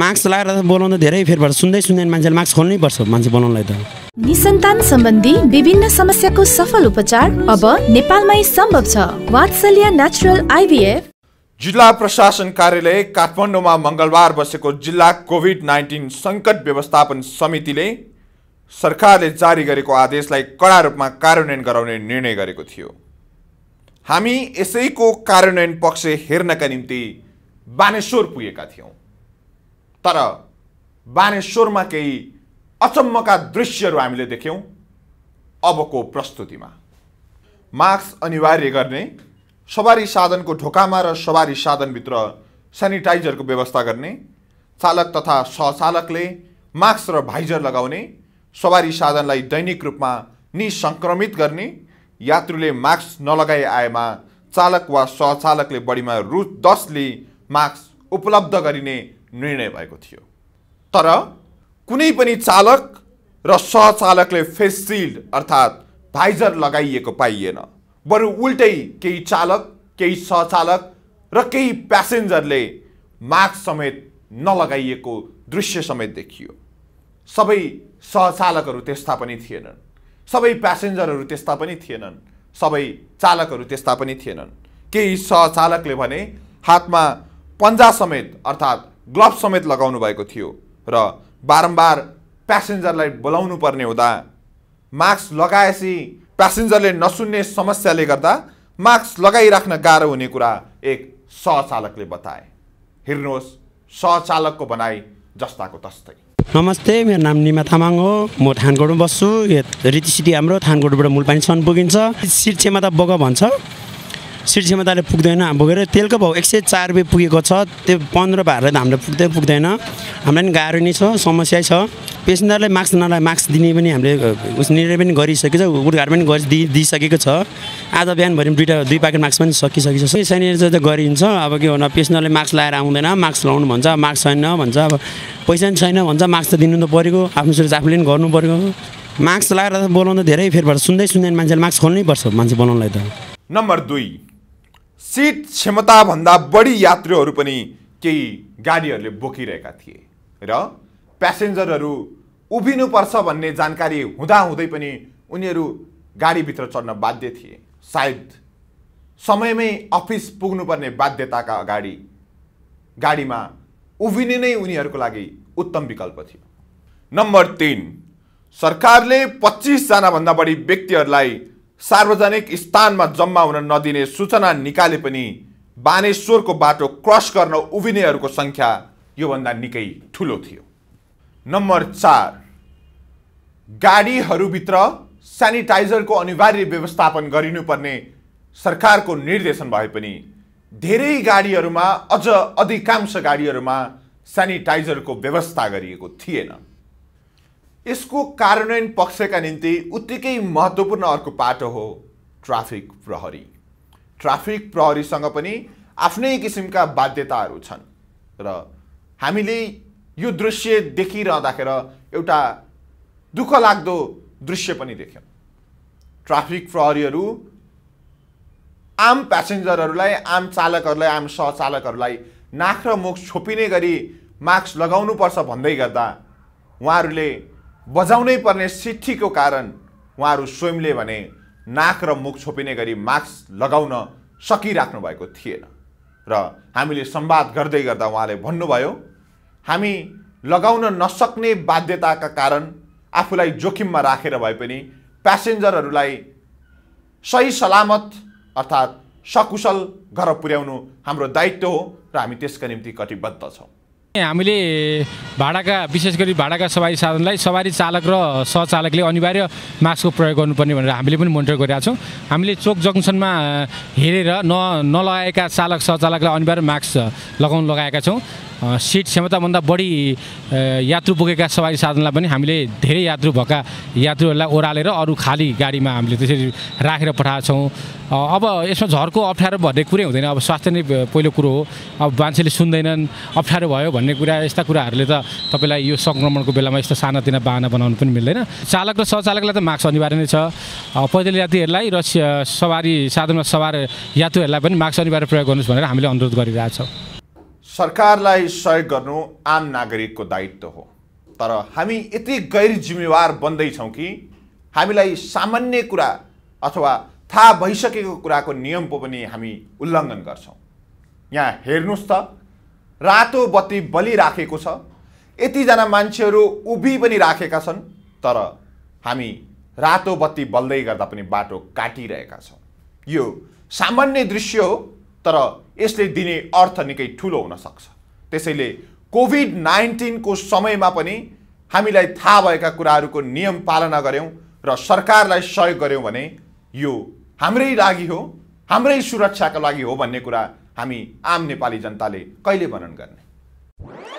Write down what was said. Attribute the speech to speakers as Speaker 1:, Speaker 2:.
Speaker 1: mask लगाएर त बोलाउँदा धेरै फेर पर्छ सुन्दै सुन्दैन मान्छेले मास्क खोल्नै पर्छ मान्छे बोलाउनलाई त
Speaker 2: निसन्तान सम्बन्धी विभिन्न समस्याको सफल उपचार अब नेपालमै सम्भव छ वात्सल्य नेचुरल आइभीएफ जिल्ला प्रशासन कार्यालय काठमाडौँमा मङ्गलबार बसेको जिल्ला कोभिड नाइन्टिन सङ्कट व्यवस्थापन समितिले सरकारले जारी गरेको आदेशलाई कडा रूपमा कार्यान्वयन गराउने निर्णय गरेको थियो हामी यसैको कार्यान्वयन पक्ष हेर्नका निम्ति बानेश्वर पुगेका थियौँ तर बानेश्वरमा केही अचम्मका दृश्यहरू हामीले देख्यौँ अबको प्रस्तुतिमा मास्क अनिवार्य गर्ने सवारी साधनको ढोकामा र सवारी साधनभित्र सेनिटाइजरको व्यवस्था गर्ने चालक तथा सहचालकले मास्क र भाइजर लगाउने सवारी साधनलाई दैनिक रूपमा निसङ्क्रमित गर्ने यात्रुले मास्क नलगाए आएमा चालक वा सहचालकले बढीमा रु दसले मास्क उपलब्ध गरिने निर्णय भएको थियो तर कुनै पनि चालक र सहचालकले फेस सिल्ड अर्थात् भाइजर लगाइएको पाइएन बरु उल्टै केही चालक केही सहचालक र केही प्यासेन्जरले मास्क समेत नलगाइएको दृश्य समेत देखियो सबै सहचालकहरू त्यस्ता पनि थिएनन् सबै प्यासेन्जरहरू त्यस्ता पनि थिएनन् सबै चालकहरू त्यस्ता पनि थिएनन् केही सहचालकले भने हातमा पन्जा समेत अर्थात् ग्लोभ समेत लगाउनु भएको थियो र बारम्बार प्यासेन्जरलाई बोलाउनु पर्ने हुँदा मास्क लगाएपछि प्यासेन्जरले नसुन्ने समस्याले गर्दा मास्क लगाइराख्न गाह्रो हुने कुरा एक सहचालकले बताए हेर्नुहोस् सहचालकको भनाइ जस्ताको तस्तै
Speaker 1: नमस्ते मेरो नाम निमा तामाङ हो म थानगोडमा बस्छु रीति सिटी हाम्रो थानगोडबाट मूलपानीसम्म पुगिन्छ सिट त बग भन्छ सिट क्षमताले पुग्दैन भोगेर तेलको भाउ एक सय चार रुपियाँ पुगेको छ त्यो पन्ध्र भाडलाई त हामीले पुग्दै पुग्दैन हामीलाई पनि गाह्रो नै छ समस्या छ पेसेन्जरलाई मास्क नलाई मास्क दिने पनि हामीले उस निर्णय पनि गरिसकेको छ उद्घाटन पनि गरि दि दिइसकेको छ आज बिहानभरि पनि दुईवटा दुई प्याकेट मास्क पनि सकिसकेको छ सेनिटाइजर त गरिन्छ अब के भन्नु पेसेन्जरले मास्क लाएर आउँदैन मास्क लाउनु भन्छ मास्क छैन भन्छ अब पैसा पनि छैन भन्छ मास्क त दिनु त परेको आफ्नो सुरक्षा आफूले पनि गर्नु परेको मास्क लाएर त बोलाउँदा धेरै फेर पर्छ सुन्दै सुन्दैन मान्छेले मास्क खोल्नै पर्छ मान्छे बोलाउनलाई त
Speaker 2: नम्बर दुई सिट क्षमताभन्दा बढी यात्रुहरू पनि केही गाडीहरूले बोकिरहेका थिए र प्यासेन्जरहरू उभिनुपर्छ भन्ने जानकारी हुँदाहुँदै पनि उनीहरू गाडीभित्र चढ्न बाध्य थिए सायद समयमै अफिस पुग्नुपर्ने बाध्यताका अगाडि गाडीमा उभिने नै उनीहरूको लागि उत्तम विकल्प थियो नम्बर तिन सरकारले पच्चिसजनाभन्दा बढी व्यक्तिहरूलाई सार्वजनिक स्थानमा जम्मा हुन नदिने सूचना निकाले पनि बानेश्वरको बाटो क्रस गर्न उभिनेहरूको सङ्ख्या योभन्दा निकै ठुलो थियो नम्बर चार गाडीहरूभित्र सेनिटाइजरको अनिवार्य व्यवस्थापन गरिनुपर्ने सरकारको निर्देशन भए पनि धेरै गाडीहरूमा अझ अधिकांश गाडीहरूमा सेनिटाइजरको व्यवस्था गरिएको थिएन यसको कार्यान्वयन पक्षका निम्ति उत्तिकै महत्त्वपूर्ण अर्को पाटो हो ट्राफिक प्रहरी ट्राफिक प्रहरीसँग पनि आफ्नै किसिमका बाध्यताहरू छन् र हामीले यो दृश्य देखिरहँदाखेर एउटा दुःख लाग्दो दृश्य पनि देख्यौँ ट्राफिक प्रहरीहरू आम प्यासेन्जरहरूलाई आम चालकहरूलाई आम सहचालकहरूलाई नाक र मुख छोपिने गरी मास्क लगाउनुपर्छ भन्दै गर्दा उहाँहरूले बजाउनै पर्ने सिट्ठीको कारण उहाँहरू स्वयंले भने नाक र मुख छोपिने गरी मास्क लगाउन सकिराख्नु भएको थिएन र हामीले संवाद गर्दै गर्दा उहाँले भन्नुभयो हामी लगाउन नसक्ने बाध्यताका कारण आफूलाई जोखिममा राखेर भए पनि प्यासेन्जरहरूलाई सही सलामत अर्थात् सकुशल घर पुर्याउनु हाम्रो दायित्व हो र हामी त्यसका निम्ति कटिबद्ध छौँ
Speaker 3: हामीले भाडाका विशेष गरी भाडाका सवारी साधनलाई सवारी चालक र सहचालकले अनिवार्य मास्कको प्रयोग गर्नुपर्ने भनेर हामीले पनि मोनिटर गरेका छौँ हामीले चोक जङ्सनमा हेरेर न नलगाएका चालक सहचालकलाई अनिवार्य मास्क लगाउन लगाएका छौँ सिट क्षमताभन्दा बढी यात्रु बोकेका सवारी साधनलाई पनि हामीले धेरै यात्रु भएका यात्रुहरूलाई ओह्रालेर अरू खाली गाडीमा हामीले त्यसरी राखेर पठाएका छौँ अब यसमा झर्को अप्ठ्यारो भन्ने कुरै हुँदैन अब स्वास्थ्य नै पहिलो कुरो हो अब मान्छेले सुन्दैनन् अप्ठ्यारो भयो भने भन्ने कुरा यस्ता कुराहरूले त तपाईँलाई यो सङ्क्रमणको बेलामा यस्तो सानातिना बाहना बनाउनु पनि मिल्दैन चालक र सचालकलाई त मास्क अनिवार्य नै छ पैदल यात्रीहरूलाई र सवारी साधनमा सवार यात्रुहरूलाई पनि मास्क अनिवार्य प्रयोग गर्नुहोस् भनेर हामीले अनुरोध गरिरहेछौँ
Speaker 2: सरकारलाई सहयोग गर्नु आम नागरिकको दायित्व हो तर हामी यति गैर जिम्मेवार बन्दैछौँ कि हामीलाई सामान्य कुरा अथवा थाहा भइसकेको कुराको नियमको पनि हामी उल्लङ्घन गर्छौँ यहाँ हेर्नुहोस् त रातो बत्ती बलिराखेको छ यतिजना मान्छेहरू उभि पनि राखेका छन् तर हामी रातो बत्ती बल्दै गर्दा पनि बाटो काटिरहेका छौँ यो सामान्य दृश्य हो तर यसले दिने अर्थ निकै ठुलो हुनसक्छ त्यसैले कोभिड नाइन्टिनको समयमा पनि हामीलाई थाहा भएका कुराहरूको नियम पालना गऱ्यौँ र सरकारलाई सहयोग गऱ्यौँ भने यो हाम्रै लागि हो हाम्रै सुरक्षाका लागि हो भन्ने कुरा हामी आम नेपाली जनताले कहिले वर्णन गर्ने